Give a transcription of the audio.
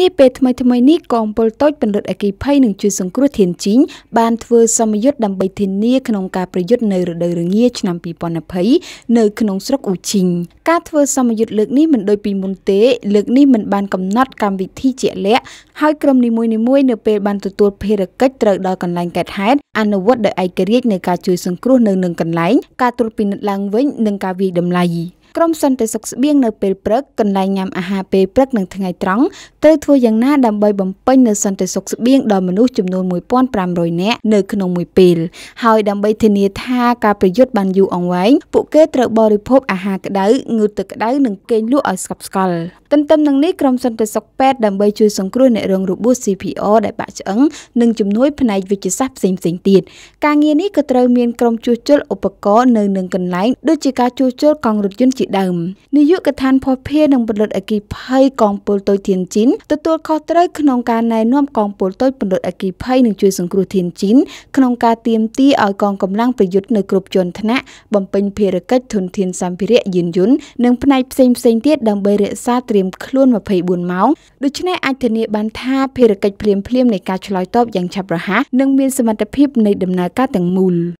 នាពេលថ្មីថ្មីនេះកងពលតូចពន្លត់អគិភ័យនឹងជួយសង្គ្រោះធានជីងបានធ្វើសមយុទ្ធដើម្បីធានាក្នុងការប្រយុទ្ធនៅរដូវរងា ឆ្នាំ2020នៅក្នុងស្រុកអ៊ូឈីងការធ្វើសមយុទ្ធលើកនេះមិនដូចពីមុនទេលើកនេះមិនបានកំណត់កម្មវិធីជាក់លាក់ហើយក្រុមនីមួយៗនៅពេលបានទទួល ភារកិច្ចត្រូវដល់កន្លែងកើតហេតុអនុវត្តដោយឯករាជ្យនៃការជួយសង្គ្រោះនៅនឹងកន្លែងការត្រួតពិនិត្យឡើងវិញនិងការវាយតម្លៃក្រុមសន្តិសុខស្បៀងនៅពេលព្រឹកកន្លែងញ៉ាំអាហារពេលព្រឹកនិងថ្ងៃត្រង់ត្រូវធ្វើយ៉ាងណាដើម្បីបំពេញនៅសន្តិសុខស្បៀងដល់មនុស្សចំនួន1500នាក់នៅក្នុងមួយពេលហើយដើម្បីធានាថាការប្រយុទ្ធបានយូរអង្វែងពួកគេត្រូវបរិភោគអាហារក្តៅងូតទឹកក្តៅនិងគេងលក់ឲ្យស្កប់ស្កល់ទន្ទឹមនឹងនេះក្រុមសន្តិសុខពេទ្យដើម្បីជួយសង្គ្រោះអ្នករងរបួស CPR ដែលបាក់ឆ្អឹងនិងជំនួយផ្នែកវិទ្យាសាស្ត្រផ្សេងផ្សេងទៀតការងារនេះក៏ត្រូវមានក្រុមជួសជុលឧបករណ៍នៅនឹងកន្លែងដូចជាការជួសជុលកង់រថយន្តជាដើមនាយកដ្ឋានភស្តុភារនិងពន្លត់អគិភ័យកងពលតូចធានជីនទទួលខុសត្រូវក្នុងការណែនាំកងពលតូចពន្លត់អគិភ័យនិងជួយសង្គ្រោះធានជីនក្នុងការទៀមទាឲ្យកងកម្លាំងប្រយុទ្ធនៅគ្រប់ជាន់ថ្នាក់បំពេញភារកិច្ចធនធានសម្ភារៈយានយន្តនិងផ្នែកផ្សេងផ្សេងទៀតដើម្បីរក្សាត្រៀមខ្លួន24ម៉ោងដូច្នេះអាចធានាបានថាភារកិច្ចភ្លាមភ្លាមនៃការឆ្លើយតបយ៉ាងឆាប់រហ័សនិងមានសមត្ថភាពនៃដំណើរការទាំងមូល